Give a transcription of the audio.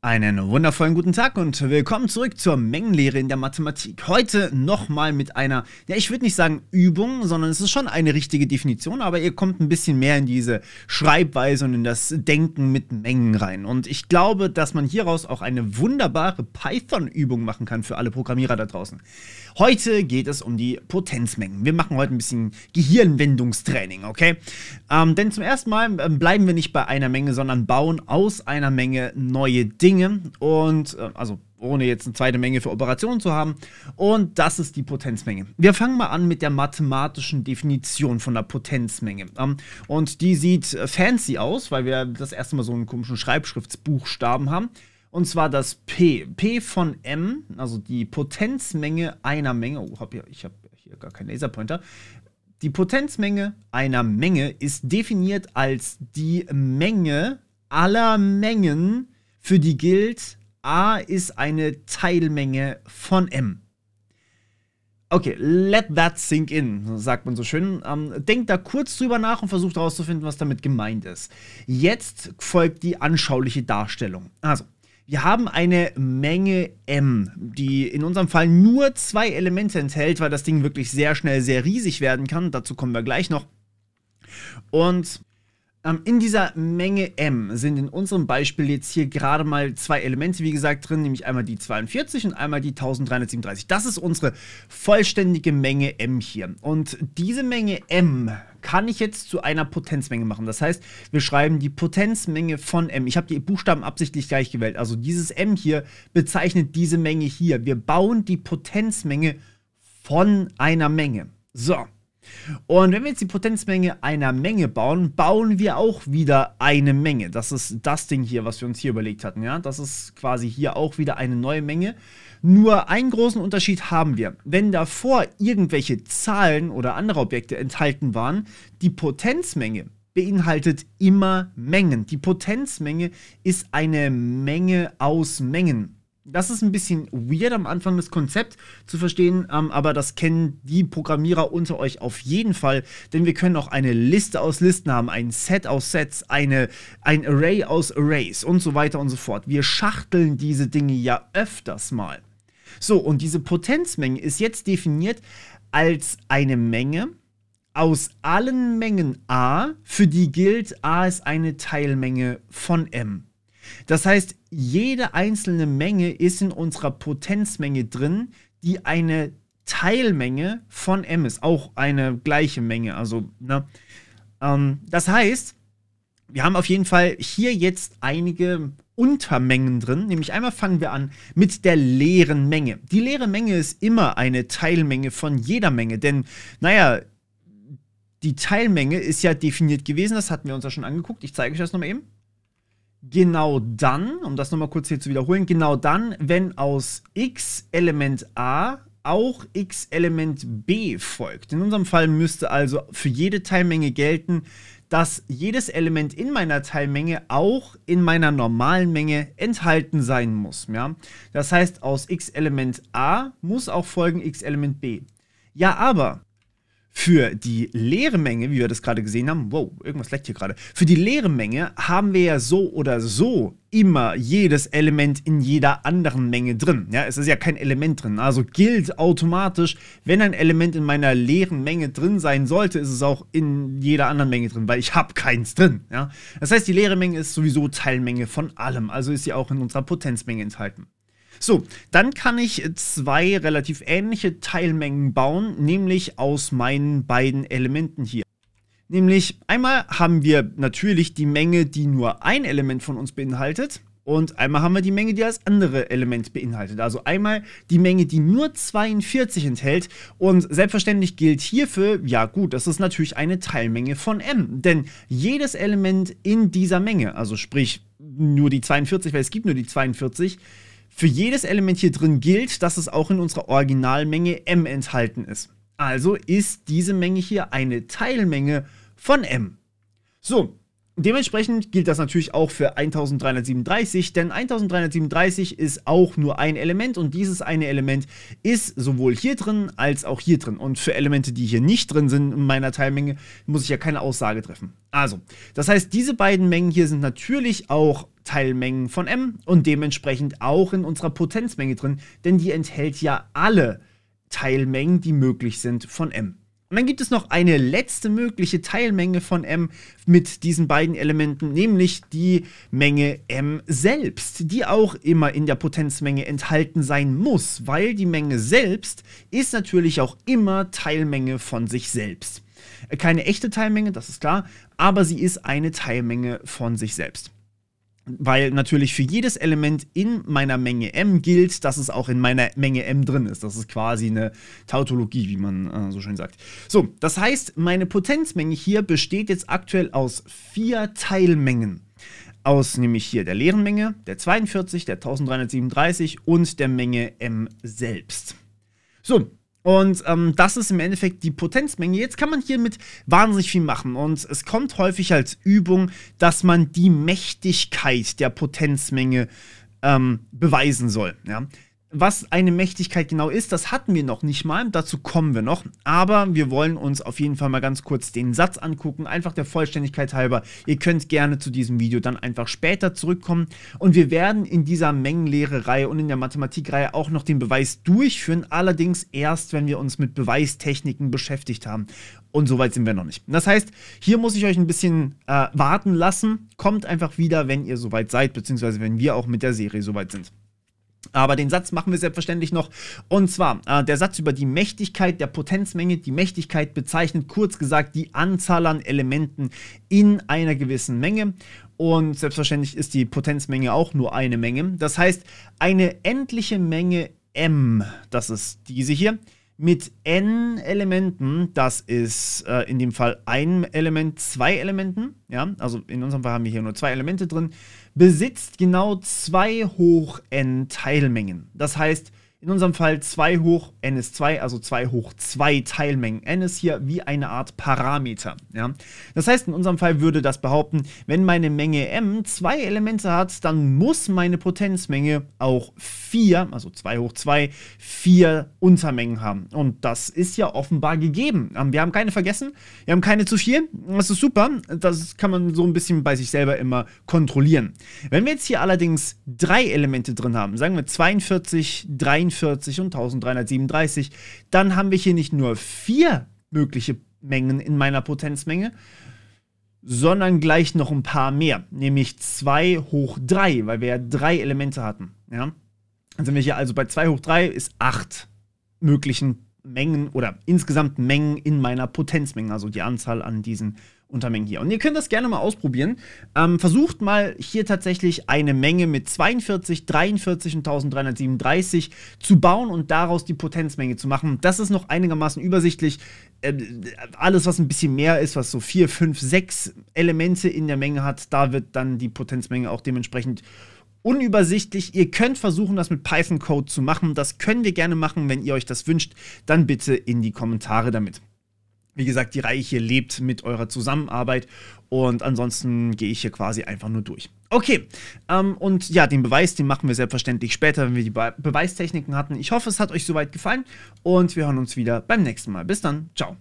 Einen wundervollen guten Tag und willkommen zurück zur Mengenlehre in der Mathematik. Heute nochmal mit einer, ja ich würde nicht sagen Übung, sondern es ist schon eine richtige Definition, aber ihr kommt ein bisschen mehr in diese Schreibweise und in das Denken mit Mengen rein. Und ich glaube, dass man hieraus auch eine wunderbare Python-Übung machen kann für alle Programmierer da draußen. Heute geht es um die Potenzmengen. Wir machen heute ein bisschen Gehirnwendungstraining, okay? Ähm, denn zum ersten Mal ähm, bleiben wir nicht bei einer Menge, sondern bauen aus einer Menge neue Dinge. Dinge und äh, also ohne jetzt eine zweite Menge für Operationen zu haben. Und das ist die Potenzmenge. Wir fangen mal an mit der mathematischen Definition von der Potenzmenge. Ähm, und die sieht äh, fancy aus, weil wir das erste Mal so einen komischen Schreibschriftsbuchstaben haben. Und zwar das P. P von M, also die Potenzmenge einer Menge. Oh, hab ja, ich habe hier gar keinen Laserpointer. Die Potenzmenge einer Menge ist definiert als die Menge aller Mengen, für die gilt, a ist eine Teilmenge von m. Okay, let that sink in, sagt man so schön. Ähm, denkt da kurz drüber nach und versucht herauszufinden, was damit gemeint ist. Jetzt folgt die anschauliche Darstellung. Also, wir haben eine Menge M, die in unserem Fall nur zwei Elemente enthält, weil das Ding wirklich sehr schnell sehr riesig werden kann. Dazu kommen wir gleich noch. Und ähm, in dieser Menge M sind in unserem Beispiel jetzt hier gerade mal zwei Elemente, wie gesagt, drin, nämlich einmal die 42 und einmal die 1337. Das ist unsere vollständige Menge M hier. Und diese Menge M kann ich jetzt zu einer Potenzmenge machen. Das heißt, wir schreiben die Potenzmenge von M. Ich habe die Buchstaben absichtlich gleich gewählt. Also dieses M hier bezeichnet diese Menge hier. Wir bauen die Potenzmenge von einer Menge. So, und wenn wir jetzt die Potenzmenge einer Menge bauen, bauen wir auch wieder eine Menge. Das ist das Ding hier, was wir uns hier überlegt hatten. Ja? Das ist quasi hier auch wieder eine neue Menge. Nur einen großen Unterschied haben wir. Wenn davor irgendwelche Zahlen oder andere Objekte enthalten waren, die Potenzmenge beinhaltet immer Mengen. Die Potenzmenge ist eine Menge aus Mengen das ist ein bisschen weird am Anfang, das Konzept zu verstehen, ähm, aber das kennen die Programmierer unter euch auf jeden Fall, denn wir können auch eine Liste aus Listen haben, ein Set aus Sets, eine, ein Array aus Arrays und so weiter und so fort. Wir schachteln diese Dinge ja öfters mal. So, und diese Potenzmenge ist jetzt definiert als eine Menge aus allen Mengen a, für die gilt, a ist eine Teilmenge von m. Das heißt, jede einzelne Menge ist in unserer Potenzmenge drin, die eine Teilmenge von m ist. Auch eine gleiche Menge. Also, ne? Ähm, das heißt, wir haben auf jeden Fall hier jetzt einige Untermengen drin. Nämlich einmal fangen wir an mit der leeren Menge. Die leere Menge ist immer eine Teilmenge von jeder Menge, denn, naja, die Teilmenge ist ja definiert gewesen, das hatten wir uns ja schon angeguckt. Ich zeige euch das nochmal eben genau dann, um das nochmal kurz hier zu wiederholen, genau dann, wenn aus x Element a auch x Element b folgt. In unserem Fall müsste also für jede Teilmenge gelten, dass jedes Element in meiner Teilmenge auch in meiner normalen Menge enthalten sein muss. Ja? Das heißt, aus x Element a muss auch folgen x Element b. Ja, aber für die leere Menge, wie wir das gerade gesehen haben, wow, irgendwas leckt hier gerade. Für die leere Menge haben wir ja so oder so immer jedes Element in jeder anderen Menge drin. Ja, es ist ja kein Element drin. Also gilt automatisch, wenn ein Element in meiner leeren Menge drin sein sollte, ist es auch in jeder anderen Menge drin, weil ich habe keins drin. Ja, das heißt, die leere Menge ist sowieso Teilmenge von allem. Also ist sie auch in unserer Potenzmenge enthalten. So, dann kann ich zwei relativ ähnliche Teilmengen bauen, nämlich aus meinen beiden Elementen hier. Nämlich einmal haben wir natürlich die Menge, die nur ein Element von uns beinhaltet. Und einmal haben wir die Menge, die das andere Element beinhaltet. Also einmal die Menge, die nur 42 enthält. Und selbstverständlich gilt hierfür, ja gut, das ist natürlich eine Teilmenge von m. Denn jedes Element in dieser Menge, also sprich nur die 42, weil es gibt nur die 42, für jedes Element hier drin gilt, dass es auch in unserer Originalmenge m enthalten ist. Also ist diese Menge hier eine Teilmenge von m. So, Dementsprechend gilt das natürlich auch für 1337, denn 1337 ist auch nur ein Element und dieses eine Element ist sowohl hier drin als auch hier drin. Und für Elemente, die hier nicht drin sind in meiner Teilmenge, muss ich ja keine Aussage treffen. Also, das heißt, diese beiden Mengen hier sind natürlich auch Teilmengen von M und dementsprechend auch in unserer Potenzmenge drin, denn die enthält ja alle Teilmengen, die möglich sind von M. Und dann gibt es noch eine letzte mögliche Teilmenge von M mit diesen beiden Elementen, nämlich die Menge M selbst, die auch immer in der Potenzmenge enthalten sein muss, weil die Menge selbst ist natürlich auch immer Teilmenge von sich selbst. Äh, keine echte Teilmenge, das ist klar, aber sie ist eine Teilmenge von sich selbst weil natürlich für jedes Element in meiner Menge M gilt, dass es auch in meiner Menge M drin ist. Das ist quasi eine Tautologie, wie man äh, so schön sagt. So, das heißt, meine Potenzmenge hier besteht jetzt aktuell aus vier Teilmengen. Aus nämlich hier der leeren Menge, der 42, der 1337 und der Menge M selbst. So, und ähm, das ist im Endeffekt die Potenzmenge. Jetzt kann man hiermit wahnsinnig viel machen. Und es kommt häufig als Übung, dass man die Mächtigkeit der Potenzmenge ähm, beweisen soll. Ja? Was eine Mächtigkeit genau ist, das hatten wir noch nicht mal, dazu kommen wir noch, aber wir wollen uns auf jeden Fall mal ganz kurz den Satz angucken, einfach der Vollständigkeit halber. Ihr könnt gerne zu diesem Video dann einfach später zurückkommen und wir werden in dieser Mengenlehre-Reihe und in der Mathematikreihe auch noch den Beweis durchführen, allerdings erst, wenn wir uns mit Beweistechniken beschäftigt haben. Und so weit sind wir noch nicht. Das heißt, hier muss ich euch ein bisschen äh, warten lassen. Kommt einfach wieder, wenn ihr soweit seid, beziehungsweise wenn wir auch mit der Serie soweit sind. Aber den Satz machen wir selbstverständlich noch. Und zwar, äh, der Satz über die Mächtigkeit der Potenzmenge, die Mächtigkeit bezeichnet kurz gesagt die Anzahl an Elementen in einer gewissen Menge. Und selbstverständlich ist die Potenzmenge auch nur eine Menge. Das heißt, eine endliche Menge m, das ist diese hier, mit n Elementen. Das ist äh, in dem Fall ein Element, zwei Elementen. Ja, also in unserem Fall haben wir hier nur zwei Elemente drin. Besitzt genau zwei hoch n Teilmengen. Das heißt, in unserem Fall 2 hoch n ist 2, also 2 hoch 2 Teilmengen. n ist hier wie eine Art Parameter. Ja? Das heißt, in unserem Fall würde das behaupten, wenn meine Menge m zwei Elemente hat, dann muss meine Potenzmenge auch 4, also 2 hoch 2, 4 Untermengen haben. Und das ist ja offenbar gegeben. Ähm, wir haben keine vergessen, wir haben keine zu viel. Das ist super. Das kann man so ein bisschen bei sich selber immer kontrollieren. Wenn wir jetzt hier allerdings drei Elemente drin haben, sagen wir 42, 43, 1040 und 1337, dann haben wir hier nicht nur vier mögliche Mengen in meiner Potenzmenge, sondern gleich noch ein paar mehr, nämlich 2 hoch 3, weil wir ja drei Elemente hatten. Ja? Dann sind wir hier also bei 2 hoch 3 ist 8 möglichen Mengen oder insgesamt Mengen in meiner Potenzmenge, also die Anzahl an diesen Untermengen hier. Und ihr könnt das gerne mal ausprobieren. Ähm, versucht mal hier tatsächlich eine Menge mit 42, 43 und 1337 zu bauen und daraus die Potenzmenge zu machen. Das ist noch einigermaßen übersichtlich. Äh, alles, was ein bisschen mehr ist, was so 4, 5, 6 Elemente in der Menge hat, da wird dann die Potenzmenge auch dementsprechend unübersichtlich. Ihr könnt versuchen, das mit Python-Code zu machen. Das können wir gerne machen. Wenn ihr euch das wünscht, dann bitte in die Kommentare damit. Wie gesagt, die Reihe hier lebt mit eurer Zusammenarbeit und ansonsten gehe ich hier quasi einfach nur durch. Okay, ähm, und ja, den Beweis, den machen wir selbstverständlich später, wenn wir die Be Beweistechniken hatten. Ich hoffe, es hat euch soweit gefallen und wir hören uns wieder beim nächsten Mal. Bis dann, ciao.